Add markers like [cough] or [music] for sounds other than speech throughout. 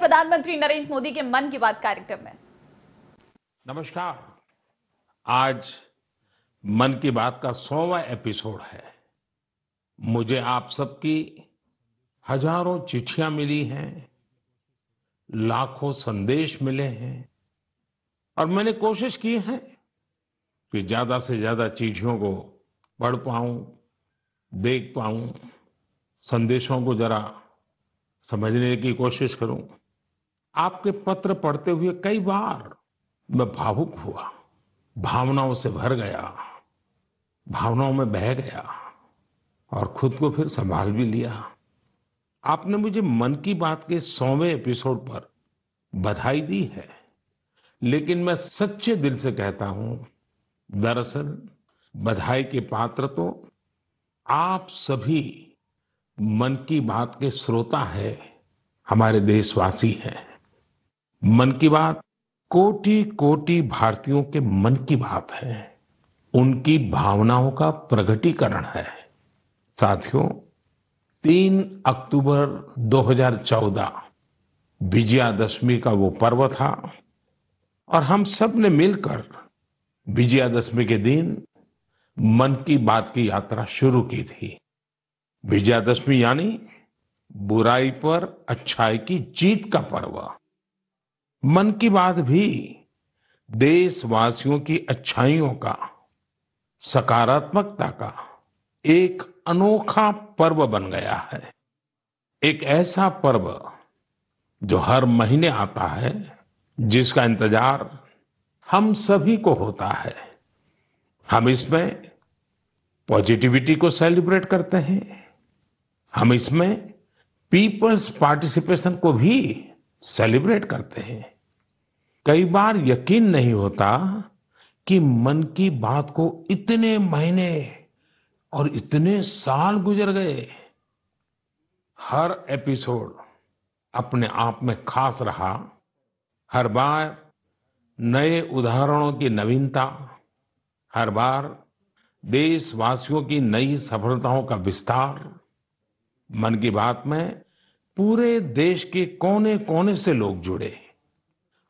प्रधानमंत्री नरेंद्र मोदी के मन की बात कार्यक्रम में नमस्कार आज मन की बात का सौवा एपिसोड है मुझे आप सबकी हजारों चिट्ठियां मिली हैं लाखों संदेश मिले हैं और मैंने कोशिश की है कि ज्यादा से ज्यादा चिट्ठियों को पढ़ पाऊं देख पाऊं संदेशों को जरा समझने की कोशिश करूं आपके पत्र पढ़ते हुए कई बार मैं भावुक हुआ भावनाओं से भर गया भावनाओं में बह गया और खुद को फिर संभाल भी लिया आपने मुझे मन की बात के सौवें एपिसोड पर बधाई दी है लेकिन मैं सच्चे दिल से कहता हूं दरअसल बधाई के पात्र तो आप सभी मन की बात के श्रोता है हमारे देशवासी हैं मन की बात कोटि कोटि भारतीयों के मन की बात है उनकी भावनाओं का प्रगटीकरण है साथियों तीन अक्टूबर 2014 विजयादशमी का वो पर्व था और हम सब ने मिलकर विजयादशमी के दिन मन की बात की यात्रा शुरू की थी विजयादशमी यानी बुराई पर अच्छाई की जीत का पर्व मन की बात भी देशवासियों की अच्छाइयों का सकारात्मकता का एक अनोखा पर्व बन गया है एक ऐसा पर्व जो हर महीने आता है जिसका इंतजार हम सभी को होता है हम इसमें पॉजिटिविटी को सेलिब्रेट करते हैं हम इसमें पीपल्स पार्टिसिपेशन को भी सेलिब्रेट करते हैं कई बार यकीन नहीं होता कि मन की बात को इतने महीने और इतने साल गुजर गए हर एपिसोड अपने आप में खास रहा हर बार नए उदाहरणों की नवीनता हर बार देशवासियों की नई सफलताओं का विस्तार मन की बात में पूरे देश के कोने कोने से लोग जुड़े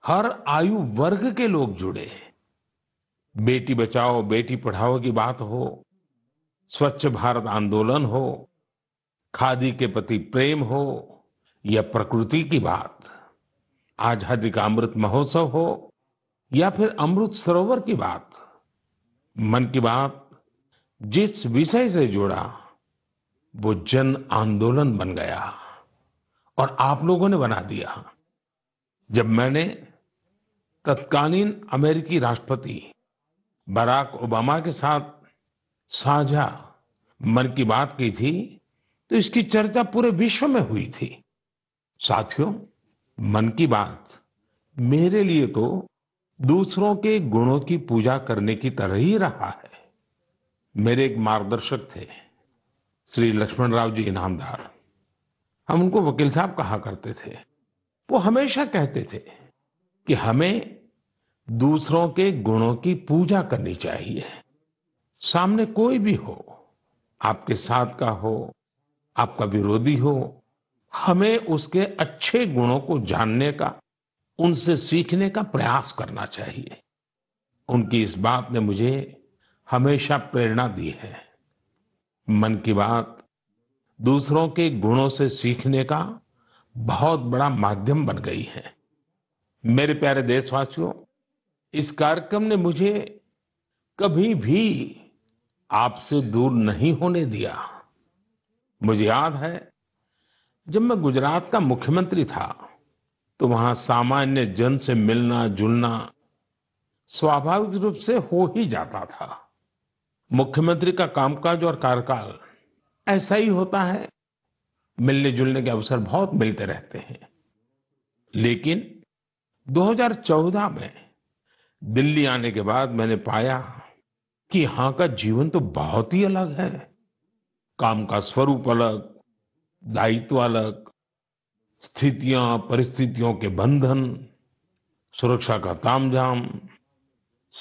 हर आयु वर्ग के लोग जुड़े बेटी बचाओ बेटी पढ़ाओ की बात हो स्वच्छ भारत आंदोलन हो खादी के प्रति प्रेम हो या प्रकृति की बात आजादी का अमृत महोत्सव हो या फिर अमृत सरोवर की बात मन की बात जिस विषय से जुड़ा वो जन आंदोलन बन गया और आप लोगों ने बना दिया जब मैंने तत्कालीन अमेरिकी राष्ट्रपति बराक ओबामा के साथ साझा मन की बात की थी तो इसकी चर्चा पूरे विश्व में हुई थी साथियों मन की बात मेरे लिए तो दूसरों के गुणों की पूजा करने की तरह ही रहा है मेरे एक मार्गदर्शक थे श्री लक्ष्मण राव जी इनामदार हम उनको वकील साहब कहा करते थे वो हमेशा कहते थे कि हमें दूसरों के गुणों की पूजा करनी चाहिए सामने कोई भी हो आपके साथ का हो आपका विरोधी हो हमें उसके अच्छे गुणों को जानने का उनसे सीखने का प्रयास करना चाहिए उनकी इस बात ने मुझे हमेशा प्रेरणा दी है मन की बात दूसरों के गुणों से सीखने का बहुत बड़ा माध्यम बन गई है मेरे प्यारे देशवासियों इस कार्यक्रम ने मुझे कभी भी आपसे दूर नहीं होने दिया मुझे याद है जब मैं गुजरात का मुख्यमंत्री था तो वहां सामान्य जन से मिलना जुलना स्वाभाविक रूप से हो ही जाता था मुख्यमंत्री का कामकाज और कार्यकाल ऐसा ही होता है मिलने जुलने के अवसर बहुत मिलते रहते हैं लेकिन 2014 में दिल्ली आने के बाद मैंने पाया कि यहां का जीवन तो बहुत ही अलग है काम का स्वरूप अलग दायित्व अलग स्थितियां परिस्थितियों के बंधन सुरक्षा का तामझाम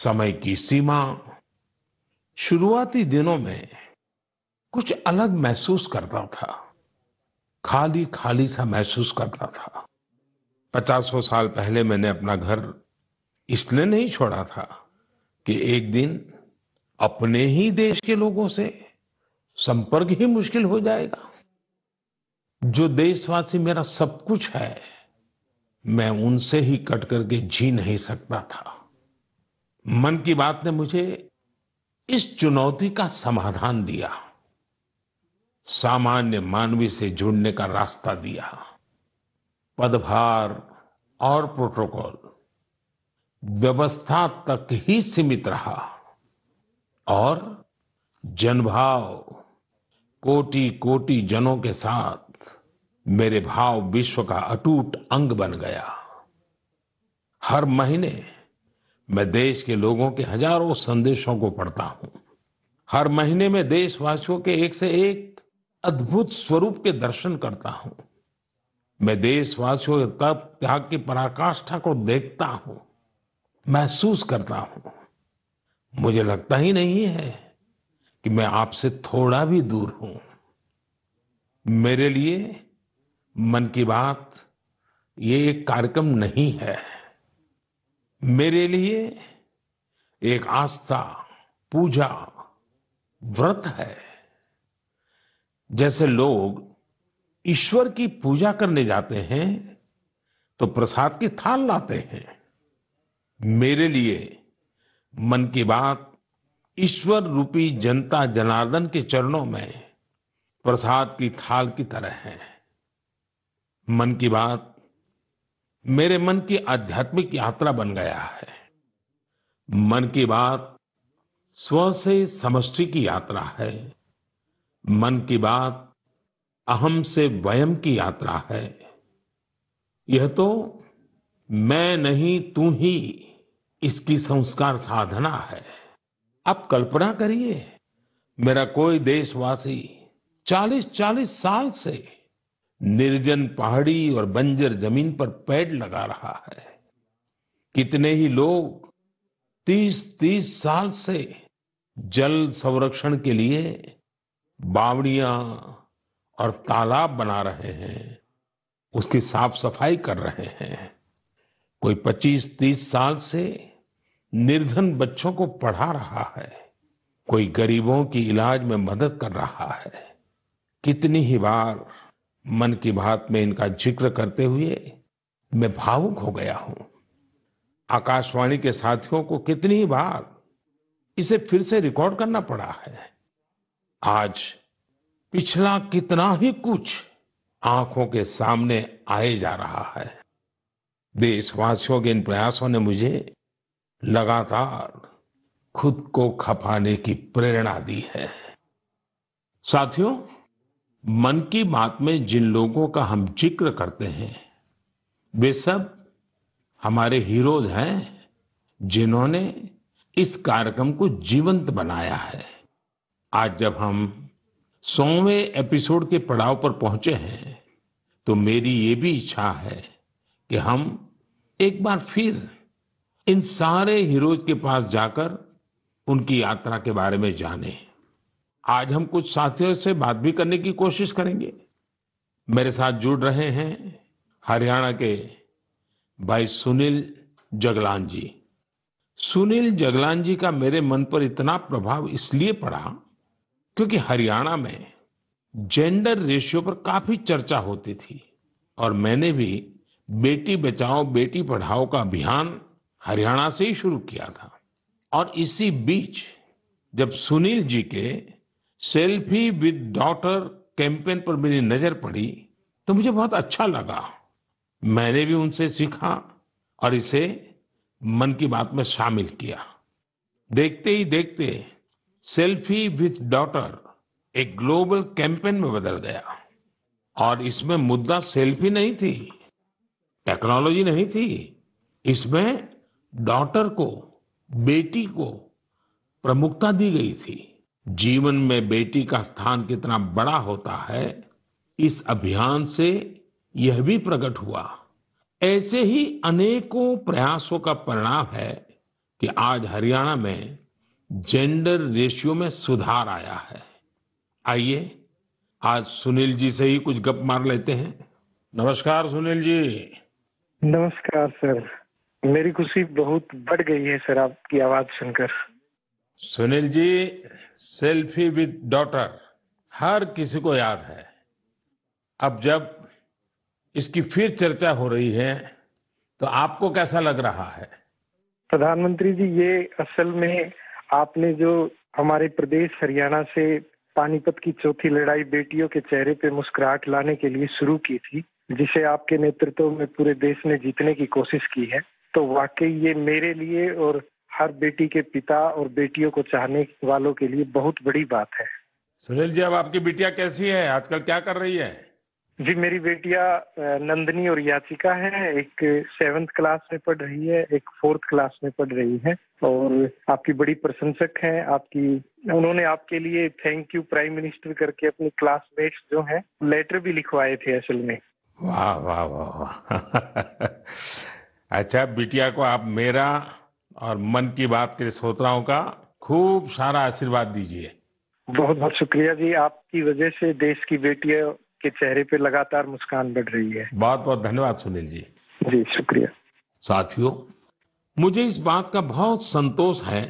समय की सीमा शुरुआती दिनों में कुछ अलग महसूस करता था खाली खाली सा महसूस करता था पचासों साल पहले मैंने अपना घर इसलिए नहीं छोड़ा था कि एक दिन अपने ही देश के लोगों से संपर्क ही मुश्किल हो जाएगा जो देशवासी मेरा सब कुछ है मैं उनसे ही कट करके जी नहीं सकता था मन की बात ने मुझे इस चुनौती का समाधान दिया सामान्य मानवी से जुड़ने का रास्ता दिया पदभार और प्रोटोकॉल व्यवस्था तक ही सीमित रहा और जनभाव कोटि कोटि जनों के साथ मेरे भाव विश्व का अटूट अंग बन गया हर महीने मैं देश के लोगों के हजारों संदेशों को पढ़ता हूं हर महीने में देशवासियों के एक से एक अद्भुत स्वरूप के दर्शन करता हूं मैं देशवासियों के तप त्याग की पराकाष्ठा को देखता हूं महसूस करता हूं मुझे लगता ही नहीं है कि मैं आपसे थोड़ा भी दूर हूं मेरे लिए मन की बात ये एक कार्यक्रम नहीं है मेरे लिए एक आस्था पूजा व्रत है जैसे लोग ईश्वर की पूजा करने जाते हैं तो प्रसाद की थाल लाते हैं मेरे लिए मन की बात ईश्वर रूपी जनता जनार्दन के चरणों में प्रसाद की थाल की तरह है मन की बात मेरे मन की आध्यात्मिक यात्रा बन गया है मन की बात स्व से समष्टि की यात्रा है मन की बात अहम से वयम की यात्रा है यह तो मैं नहीं तू ही इसकी संस्कार साधना है आप कल्पना करिए मेरा कोई देशवासी चालीस चालीस साल से निर्जन पहाड़ी और बंजर जमीन पर पेड़ लगा रहा है कितने ही लोग तीस तीस साल से जल संरक्षण के लिए बावड़ियां और तालाब बना रहे हैं उसकी साफ सफाई कर रहे हैं कोई 25-30 साल से निर्धन बच्चों को पढ़ा रहा है कोई गरीबों की इलाज में मदद कर रहा है कितनी ही बार मन की बात में इनका जिक्र करते हुए मैं भावुक हो गया हूं आकाशवाणी के साथियों को कितनी ही बार इसे फिर से रिकॉर्ड करना पड़ा है आज पिछला कितना ही कुछ आंखों के सामने आए जा रहा है देशवासियों के इन प्रयासों ने मुझे लगातार खुद को खपाने की प्रेरणा दी है साथियों मन की बात में जिन लोगों का हम जिक्र करते हैं वे सब हमारे हीरोज हैं जिन्होंने इस कार्यक्रम को जीवंत बनाया है आज जब हम सौवें एपिसोड के पड़ाव पर पहुंचे हैं तो मेरी ये भी इच्छा है कि हम एक बार फिर इन सारे हीरोज के पास जाकर उनकी यात्रा के बारे में जानें आज हम कुछ साथियों से बात भी करने की कोशिश करेंगे मेरे साथ जुड़ रहे हैं हरियाणा के भाई सुनील जगलान जी सुनील जगलान जी का मेरे मन पर इतना प्रभाव इसलिए पड़ा क्योंकि हरियाणा में जेंडर रेशियो पर काफी चर्चा होती थी और मैंने भी बेटी बचाओ बेटी पढ़ाओ का अभियान हरियाणा से ही शुरू किया था और इसी बीच जब सुनील जी के सेल्फी विद डॉटर कैंपेन पर मेरी नजर पड़ी तो मुझे बहुत अच्छा लगा मैंने भी उनसे सीखा और इसे मन की बात में शामिल किया देखते ही देखते सेल्फी विथ डॉटर एक ग्लोबल कैंपेन में बदल गया और इसमें मुद्दा सेल्फी नहीं थी टेक्नोलॉजी नहीं थी इसमें डॉटर को बेटी को प्रमुखता दी गई थी जीवन में बेटी का स्थान कितना बड़ा होता है इस अभियान से यह भी प्रकट हुआ ऐसे ही अनेकों प्रयासों का परिणाम है कि आज हरियाणा में जेंडर रेशियो में सुधार आया है आइए आज सुनील जी से ही कुछ गप मार लेते हैं नमस्कार सुनील जी नमस्कार सर मेरी खुशी बहुत बढ़ गई है सर आपकी आवाज सुनकर Sunil ji selfie with daughter हर किसी को याद है अब जब इसकी फिर चर्चा हो रही है तो आपको कैसा लग रहा है प्रधानमंत्री जी ये असल में आपने जो हमारे प्रदेश हरियाणा से पानीपत की चौथी लड़ाई बेटियों के चेहरे पे मुस्कुराहट लाने के लिए शुरू की थी जिसे आपके नेतृत्व में पूरे देश ने जीतने की कोशिश की है तो वाकई ये मेरे लिए और हर बेटी के पिता और बेटियों को चाहने वालों के लिए बहुत बड़ी बात है सुनील जी अब आपकी बिटिया कैसी है आजकल क्या कर रही है जी मेरी बेटिया नंदनी और याचिका है एक सेवेंथ क्लास में पढ़ रही है एक फोर्थ क्लास में पढ़ रही है और आपकी बड़ी प्रशंसक है आपकी उन्होंने आपके लिए थैंक यू प्राइम मिनिस्टर करके अपने क्लासमेट्स जो हैं लेटर भी लिखवाए थे असल में वाह वाह वाह [laughs] अच्छा बिटिया को आप मेरा और मन की बात के श्रोताओं का खूब सारा आशीर्वाद दीजिए बहुत बहुत शुक्रिया जी आपकी वजह से देश की बेटियां आपके चेहरे पे लगातार मुस्कान बढ़ रही है बहुत बहुत धन्यवाद सुनील जी जी शुक्रिया साथियों मुझे इस बात का बहुत संतोष है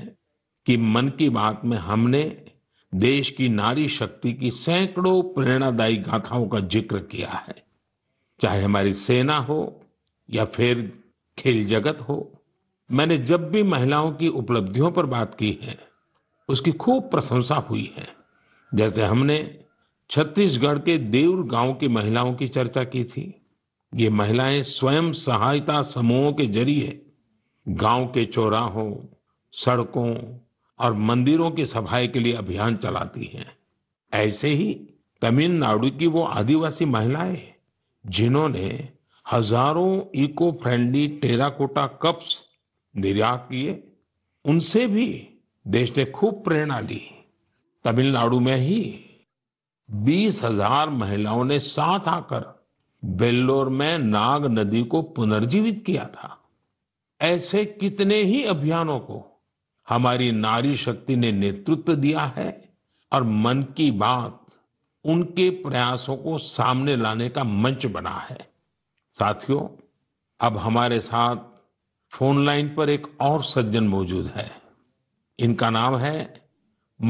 कि मन की बात में हमने देश की नारी शक्ति की सैकड़ों प्रेरणादायी गाथाओं का जिक्र किया है चाहे हमारी सेना हो या फिर खेल जगत हो मैंने जब भी महिलाओं की उपलब्धियों पर बात की है उसकी खूब प्रशंसा हुई है जैसे हमने छत्तीसगढ़ के देउर गांव की महिलाओं की चर्चा की थी ये महिलाएं स्वयं सहायता समूहों के जरिए गांव के चौराहों सड़कों और मंदिरों की सफाई के लिए अभियान चलाती हैं ऐसे ही तमिलनाडु की वो आदिवासी महिलाएं जिन्होंने हजारों इको फ्रेंडली टेराकोटा कप्स निर्यात किए उनसे भी देश ने खूब प्रेरणा ली तमिलनाडु में ही बीस हजार महिलाओं ने साथ आकर बेल्लोर में नाग नदी को पुनर्जीवित किया था ऐसे कितने ही अभियानों को हमारी नारी शक्ति ने नेतृत्व दिया है और मन की बात उनके प्रयासों को सामने लाने का मंच बना है साथियों अब हमारे साथ फोन लाइन पर एक और सज्जन मौजूद है इनका नाम है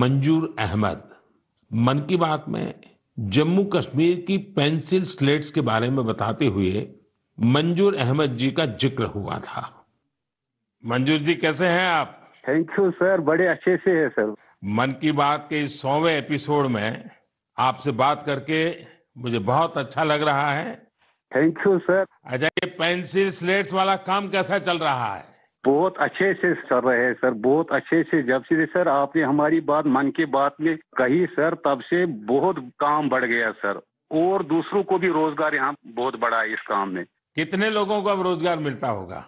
मंजूर अहमद मन की बात में जम्मू कश्मीर की पेंसिल स्लेट्स के बारे में बताते हुए मंजूर अहमद जी का जिक्र हुआ था मंजूर जी कैसे हैं आप थैंक यू सर बड़े अच्छे से हैं सर मन की बात के इस सौवें एपिसोड में आपसे बात करके मुझे बहुत अच्छा लग रहा है थैंक यू सर अच्छा ये पेंसिल स्लेट्स वाला काम कैसा चल रहा है बहुत अच्छे से कर रहे हैं सर बहुत अच्छे से जब से सर आपने हमारी बात मन की बात में कही सर तब से बहुत काम बढ़ गया सर और दूसरों को भी रोजगार यहाँ बहुत बढ़ा है इस काम में कितने लोगों को अब रोजगार मिलता होगा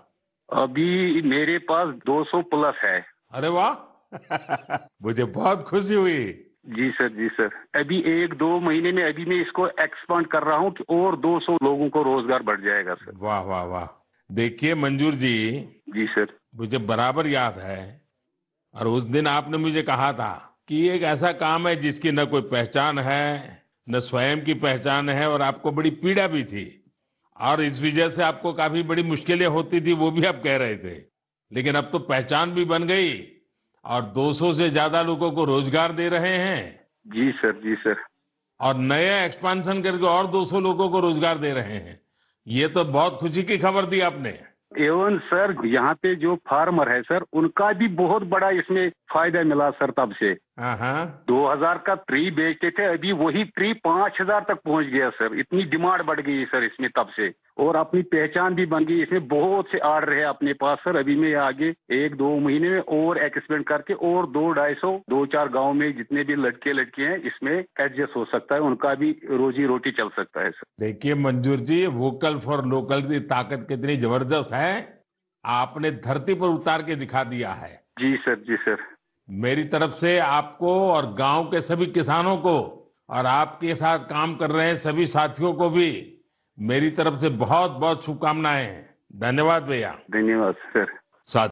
अभी मेरे पास 200 प्लस है अरे वाह [laughs] मुझे बहुत खुशी हुई जी सर जी सर अभी एक दो महीने में अभी मैं इसको एक्सपांड कर रहा हूँ कि और 200 लोगों को रोजगार बढ़ जाएगा सर वाह वाह वाह देखिए मंजूर जी जी सर मुझे बराबर याद है और उस दिन आपने मुझे कहा था कि एक ऐसा काम है जिसकी न कोई पहचान है न स्वयं की पहचान है और आपको बड़ी पीड़ा भी थी और इस वजह से आपको काफी बड़ी मुश्किलें होती थी वो भी आप कह रहे थे लेकिन अब तो पहचान भी बन गई और 200 से ज्यादा लोगों को रोजगार दे रहे हैं जी सर जी सर और नया एक्सपांशन करके और 200 लोगों को रोजगार दे रहे हैं ये तो बहुत खुशी की खबर दी आपने एवं सर यहाँ पे जो फार्मर है सर उनका भी बहुत बड़ा इसमें फायदा मिला सर तब से हाँ, हाँ। दो हजार का ट्री बेचते थे अभी वही ट्री पांच हजार तक पहुंच गया सर इतनी डिमांड बढ़ गई सर इसमें तब से और अपनी पहचान भी बन गई इसमें बहुत से आर्डर है अपने पास सर अभी मैं आगे एक दो महीने में और एक्सपेंड करके और दो ढाई सौ दो चार गांव में जितने भी लड़के लड़के हैं इसमें एडजस्ट हो सकता है उनका भी रोजी रोटी चल सकता है सर देखिए मंजूर जी वोकल फॉर लोकल की ताकत कितनी जबरदस्त है आपने धरती पर उतार के दिखा दिया है जी सर जी सर मेरी तरफ से आपको और गांव के सभी किसानों को और आपके साथ काम कर रहे सभी साथियों को भी मेरी तरफ से बहुत बहुत शुभकामनाएं धन्यवाद भैया धन्यवाद सर